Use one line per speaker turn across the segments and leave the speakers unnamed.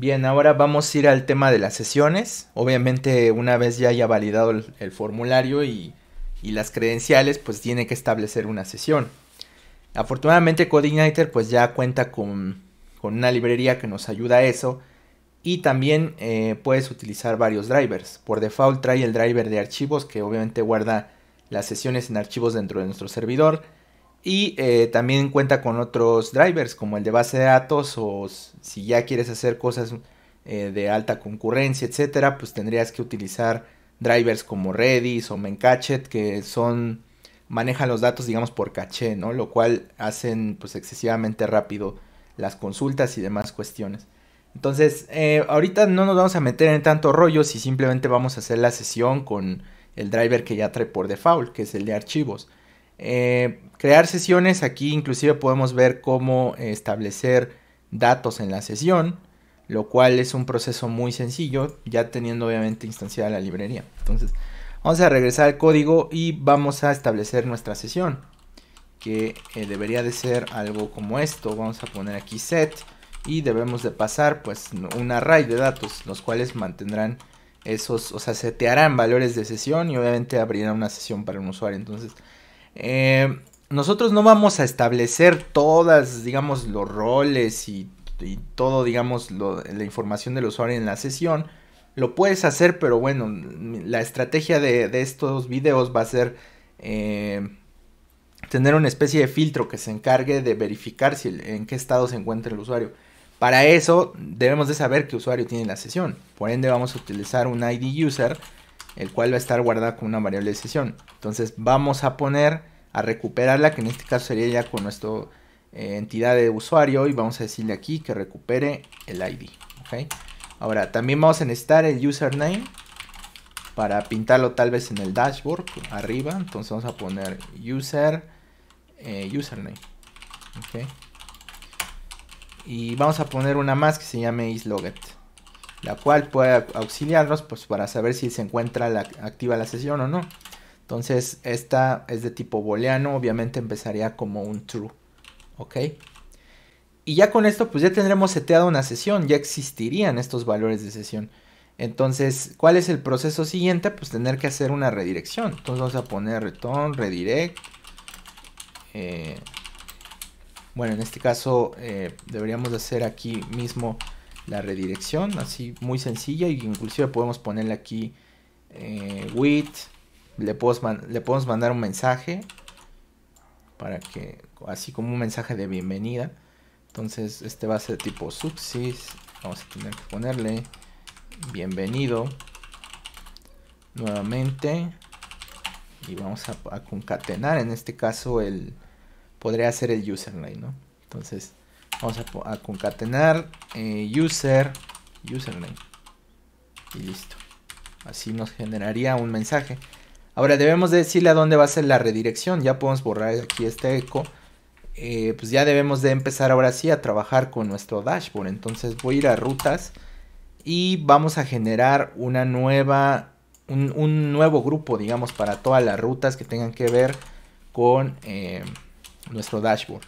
Bien, ahora vamos a ir al tema de las sesiones. Obviamente, una vez ya haya validado el, formulario y, las credenciales, pues tiene que establecer una sesión. Afortunadamente, Codeigniter pues ya cuenta con, una librería que nos ayuda a eso. Y también eh, puedes utilizar varios drivers. Por default trae el driver de archivos que obviamente guarda las sesiones en archivos dentro de nuestro servidor y eh, también cuenta con otros drivers como el de base de datos o si ya quieres hacer cosas eh, de alta concurrencia, etcétera, pues tendrías que utilizar drivers como Redis o Mencachet que son manejan los datos digamos por caché, ¿no? Lo cual hacen pues excesivamente rápido las consultas y demás cuestiones. Entonces, eh, ahorita no nos vamos a meter en tanto rollo si simplemente vamos a hacer la sesión con el driver que ya trae por default, que es el de archivos. Eh, crear sesiones, aquí inclusive podemos ver cómo establecer datos en la sesión, lo cual es un proceso muy sencillo, ya teniendo obviamente instanciada la librería. Entonces, vamos a regresar al código y vamos a establecer nuestra sesión, que eh, debería de ser algo como esto. Vamos a poner aquí set y debemos de pasar pues un array de datos, los cuales mantendrán esos, o sea, setearán valores de sesión y obviamente abrirá una sesión para un usuario. Entonces, eh, nosotros no vamos a establecer todas, digamos, los roles y, todo, digamos, la información del usuario en la sesión. Lo puedes hacer, pero bueno, la estrategia de, estos videos va a ser eh, tener una especie de filtro que se encargue de verificar en qué estado se encuentra el usuario. Para eso debemos de saber qué usuario tiene la sesión. Por ende vamos a utilizar un ID user el cual va a estar guardado con una variable de sesión. Entonces vamos a poner a recuperarla, que en este caso sería ya con nuestra eh, entidad de usuario y vamos a decirle aquí que recupere el ID. ¿okay? Ahora también vamos a necesitar el username para pintarlo tal vez en el dashboard arriba. Entonces vamos a poner user eh, username. Y vamos a poner una más que se llame isloget la cual puede auxiliarnos pues, para saber si se encuentra la, activa la sesión o no. Entonces, esta es de tipo booleano, obviamente empezaría como un true, ¿ok? Y ya con esto, pues ya tendremos seteada una sesión, ya existirían estos valores de sesión. Entonces, ¿cuál es el proceso siguiente? Pues tener que hacer una redirección. Entonces vamos a poner return, redirect. Eh, bueno, en este caso eh, deberíamos hacer aquí mismo la redirección, así muy sencilla, y inclusive podemos ponerle aquí eh, le podemos, le podemos mandar un mensaje, para que, así como un mensaje de bienvenida, entonces este va a ser tipo subsys, vamos a tener que ponerle bienvenido nuevamente y vamos a, concatenar en este caso el podría ser el username, ¿no? Entonces, Vamos a, concatenar eh, user, username. Y listo. Así nos generaría un mensaje. Ahora debemos decirle a dónde va a ser la redirección. Ya podemos borrar aquí este eco. Eh, pues ya debemos de empezar ahora sí a trabajar con nuestro dashboard. Entonces voy a ir a rutas y vamos a generar una nueva, un, nuevo grupo, digamos, para todas las rutas que tengan que ver con eh, nuestro dashboard.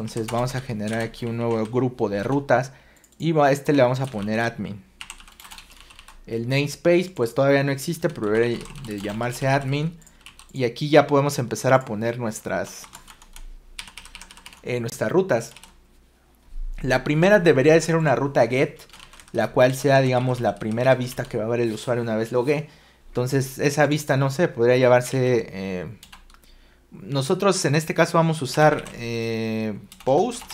Entonces vamos a generar aquí un nuevo grupo de rutas y a este le vamos a poner admin. El namespace pues todavía no existe, pero debería de llamarse admin. Y aquí ya podemos empezar a poner nuestras, eh, nuestras rutas. La primera debería de ser una ruta get, la cual sea, digamos, la primera vista que va a ver el usuario una vez logue. Entonces, esa vista, no sé, podría llamarse eh, nosotros en este caso vamos a usar eh, post.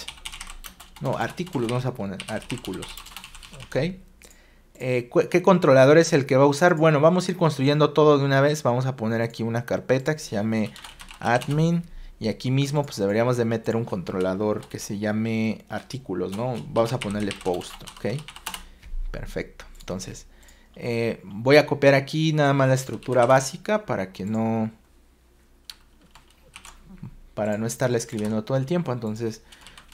No, artículos vamos a poner. Artículos. Ok. Eh, ¿Qué controlador es el que va a usar? Bueno, vamos a ir construyendo todo de una vez. Vamos a poner aquí una carpeta que se llame admin. Y aquí mismo pues deberíamos de meter un controlador que se llame artículos, ¿no? Vamos a ponerle post, ¿ok? Perfecto. Entonces, eh, voy a copiar aquí nada más la estructura básica para que no para no estarla escribiendo todo el tiempo. Entonces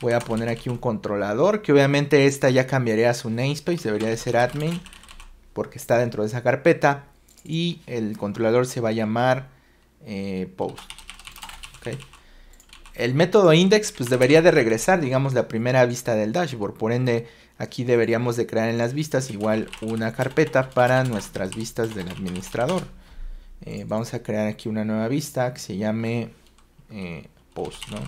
voy a poner aquí un controlador, que obviamente esta ya cambiaría a su namespace, debería de ser admin, porque está dentro de esa carpeta. Y el controlador se va a llamar eh, post. El método index pues debería de regresar, digamos, la primera vista del dashboard. Por ende, aquí deberíamos de crear en las vistas igual una carpeta para nuestras vistas del administrador. Eh, vamos a crear aquí una nueva vista que se llame eh, post, ¿no?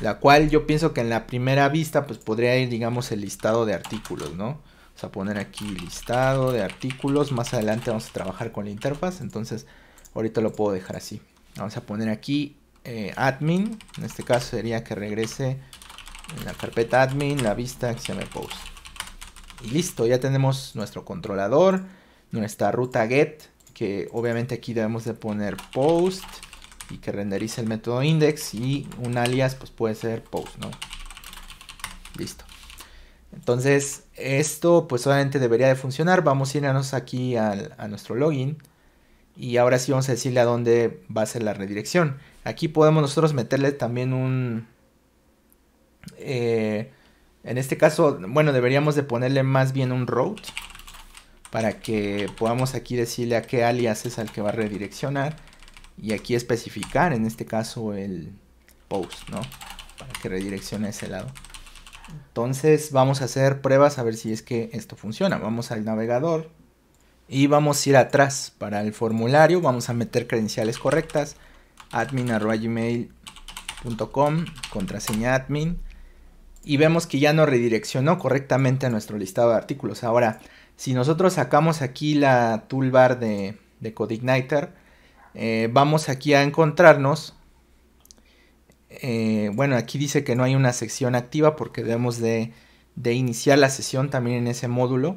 La cual yo pienso que en la primera vista pues podría ir, digamos, el listado de artículos, ¿no? Vamos a poner aquí listado de artículos. Más adelante vamos a trabajar con la interfaz. Entonces, ahorita lo puedo dejar así. Vamos a poner aquí eh, admin. En este caso sería que regrese en la carpeta admin la vista que se llama post. Y listo, ya tenemos nuestro controlador, nuestra ruta get, que obviamente aquí debemos de poner post y que renderice el método index y un alias pues puede ser post, ¿no? Listo. Entonces esto pues obviamente debería de funcionar. Vamos a irnos aquí a nuestro login y ahora sí vamos a decirle a dónde va a ser la redirección. Aquí podemos nosotros meterle también un... Eh, en este caso, bueno, deberíamos de ponerle más bien un route para que podamos aquí decirle a qué alias es al que va a redireccionar y aquí especificar en este caso el post, ¿no? Para que redireccione a ese lado. Entonces vamos a hacer pruebas a ver si es que esto funciona. Vamos al navegador y vamos a ir atrás para el formulario. Vamos a meter credenciales correctas. admin.gmail.com, contraseña admin. Y vemos que ya nos redireccionó correctamente a nuestro listado de artículos. Ahora, si nosotros sacamos aquí la toolbar de, de CodeIgniter, eh, vamos aquí a encontrarnos. Eh, bueno, aquí dice que no hay una sección activa porque debemos de, iniciar la sesión también en ese módulo.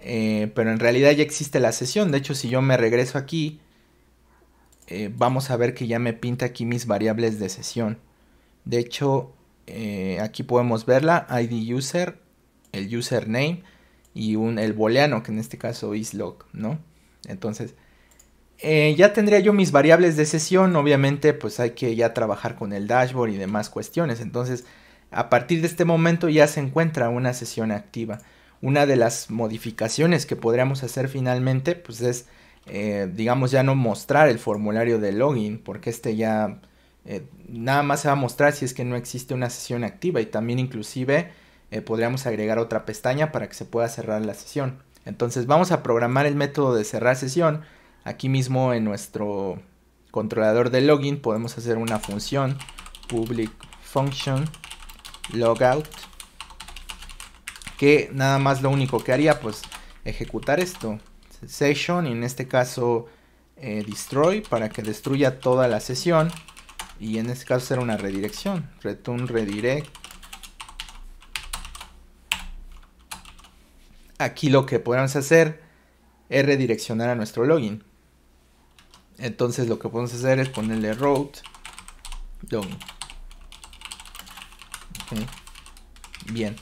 Eh, pero en realidad ya existe la sesión. De hecho, si yo me regreso aquí, vamos a ver que ya me pinta aquí mis variables de sesión. De hecho, aquí podemos verla, ID user, el username y un, el booleano, que en este caso es log, ¿no? Entonces, eh, ya tendría yo mis variables de sesión, obviamente pues hay que ya trabajar con el dashboard y demás cuestiones, entonces a partir de este momento ya se encuentra una sesión activa. Una de las modificaciones que podríamos hacer finalmente pues es, eh, digamos, ya no mostrar el formulario de login, porque este ya eh, nada más se va a mostrar si es que no existe una sesión activa y también inclusive podríamos agregar otra pestaña para que se pueda cerrar la sesión. Entonces vamos a programar el método de cerrar sesión Aquí mismo en nuestro controlador de login podemos hacer una función public function logout que nada más lo único que haría pues ejecutar esto session y en este caso eh, destroy para que destruya toda la sesión y en este caso será una redirección return redirect aquí lo que podemos hacer es redireccionar a nuestro login entonces lo que podemos hacer es ponerle ...route... Bien.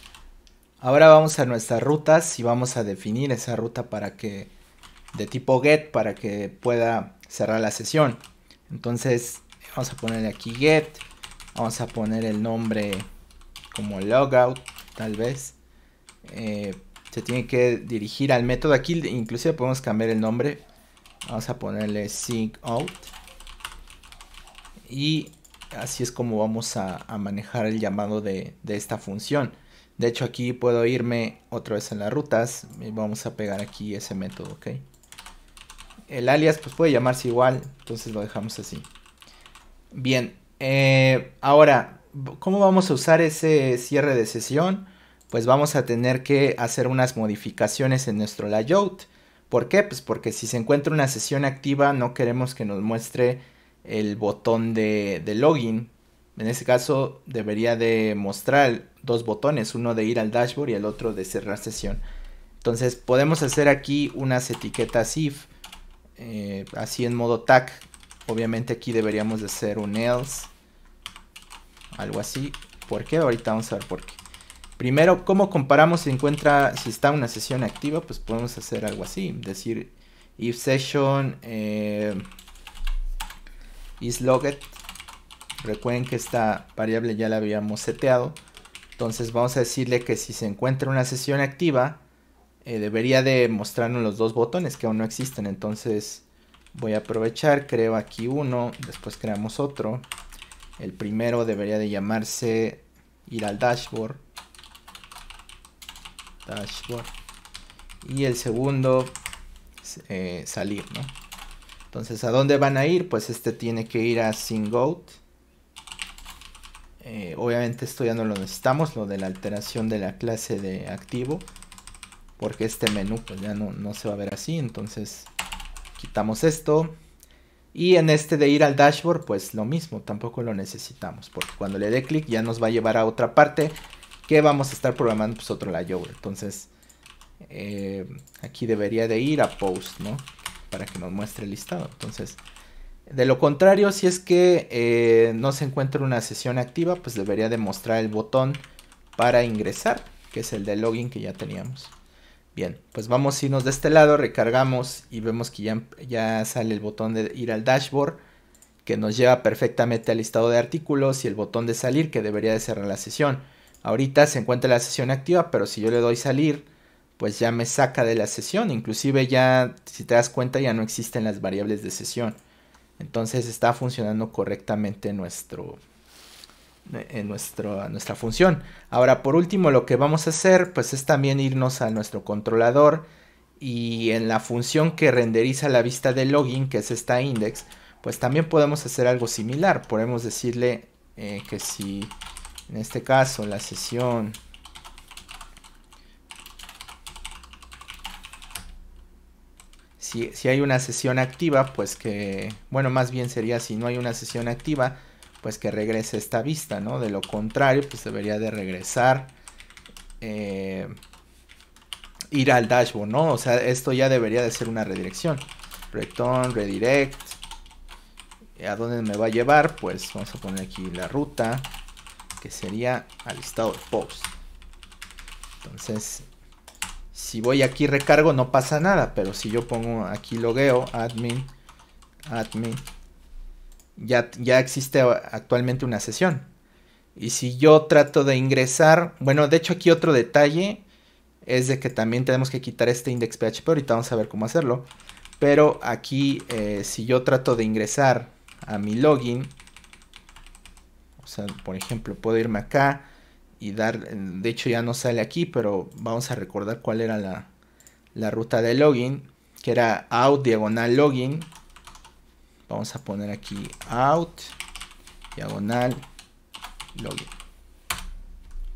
Ahora vamos a nuestras rutas y vamos a definir esa ruta para que de tipo get para que pueda cerrar la sesión. Entonces vamos a ponerle aquí get, vamos a poner el nombre como logout tal vez. Eh, se tiene que dirigir al método. Aquí inclusive podemos cambiar el nombre Vamos a ponerle sync out. Y así es como vamos a, manejar el llamado de, esta función. De hecho aquí puedo irme otra vez en las rutas. Y vamos a pegar aquí ese método, ¿ok? El alias pues puede llamarse igual, entonces lo dejamos así. Bien, eh, ahora, ¿cómo vamos a usar ese cierre de sesión? Pues vamos a tener que hacer unas modificaciones en nuestro layout. ¿Por qué? Pues porque si se encuentra una sesión activa no queremos que nos muestre el botón de, login. En este caso debería de mostrar dos botones, uno de ir al dashboard y el otro de cerrar sesión. Entonces podemos hacer aquí unas etiquetas if, eh, así en modo tag. Obviamente aquí deberíamos de hacer un else, algo así. ¿Por qué? Ahorita vamos a ver por qué. Primero, ¿cómo comparamos si encuentra, si está una sesión activa? Pues podemos hacer algo así, decir if session eh, is logged. Recuerden que esta variable ya la habíamos seteado. Entonces vamos a decirle que si se encuentra una sesión activa, eh, debería de mostrarnos los dos botones que aún no existen. Entonces voy a aprovechar, creo aquí uno, después creamos otro. El primero debería de llamarse ir al dashboard dashboard y el segundo eh, salir, ¿no? Entonces, ¿a dónde van a ir? Pues este tiene que ir a singout. Eh, obviamente esto ya no lo necesitamos, lo de la alteración de la clase de activo, porque este menú pues ya no, no se va a ver así, entonces quitamos esto. Y en este de ir al dashboard, pues lo mismo, tampoco lo necesitamos, porque cuando le dé clic ya nos va a llevar a otra parte que vamos a estar programando pues otro layout, Entonces, eh, aquí debería de ir a post, ¿no? Para que nos muestre el listado. Entonces, de lo contrario, si es que eh, no se encuentra una sesión activa, pues debería de mostrar el botón para ingresar, que es el de login que ya teníamos. Bien, pues vamos a irnos de este lado, recargamos y vemos que ya, ya sale el botón de ir al dashboard, que nos lleva perfectamente al listado de artículos y el botón de salir, que debería de cerrar la sesión. Ahorita se encuentra la sesión activa, pero si yo le doy salir, pues ya me saca de la sesión. Inclusive ya, si te das cuenta, ya no existen las variables de sesión. Entonces está funcionando correctamente nuestro, en eh, nuestra función. Ahora, por último, lo que vamos a hacer, pues es también irnos a nuestro controlador y en la función que renderiza la vista de login, que es esta index, pues también podemos hacer algo similar. Podemos decirle eh, que si en este caso la sesión si, hay una sesión activa pues que bueno más bien sería si no hay una sesión activa pues que regrese esta vista no de lo contrario pues debería de regresar eh, ir al dashboard no o sea esto ya debería de ser una redirección return redirect a dónde me va a llevar pues vamos a poner aquí la ruta sería al listado de post. Entonces, si voy aquí recargo no pasa nada, pero si yo pongo aquí logueo, admin, admin, ya, ya existe actualmente una sesión. Y si yo trato de ingresar, bueno, de hecho aquí otro detalle es de que también tenemos que quitar este index.php, ahorita vamos a ver cómo hacerlo. Pero aquí, eh, si yo trato de ingresar a mi login, o sea, por ejemplo, puedo irme acá y dar, de hecho ya no sale aquí, pero vamos a recordar cuál era la, ruta de login, que era out diagonal login. Vamos a poner aquí out diagonal login.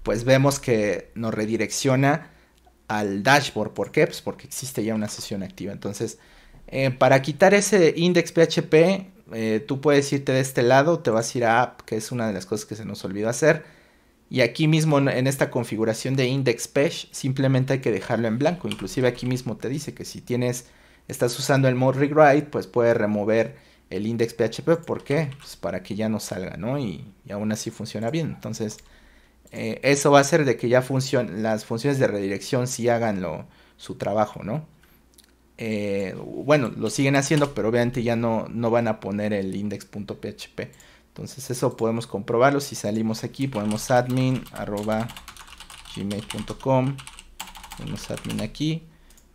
Pues vemos que nos redirecciona al dashboard. ¿Por qué? Pues porque existe ya una sesión activa. Entonces, eh, para quitar ese index.php... PHP, eh, tú puedes irte de este lado, te vas a ir a app, que es una de las cosas que se nos olvidó hacer. Y aquí mismo en esta configuración de index simplemente hay que dejarlo en blanco. Inclusive aquí mismo te dice que si tienes, estás usando el mod rewrite, pues puedes remover el index.php ¿Por qué? Pues para que ya no salga, ¿no? Y, aún así funciona bien. Entonces, eh, eso va a hacer de que ya funcionen las funciones de redirección sí hagan lo, su trabajo, ¿no? Eh, bueno, lo siguen haciendo, pero obviamente ya no, no van a poner el index.php. Entonces eso podemos comprobarlo. Si salimos aquí, ponemos admin gmail.com. Ponemos admin aquí.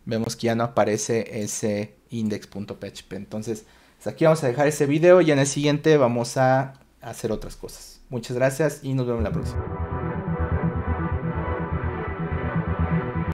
Vemos que ya no aparece ese index.php. Entonces, aquí vamos a dejar ese video y en el siguiente vamos a hacer otras cosas. Muchas gracias y nos vemos en la próxima.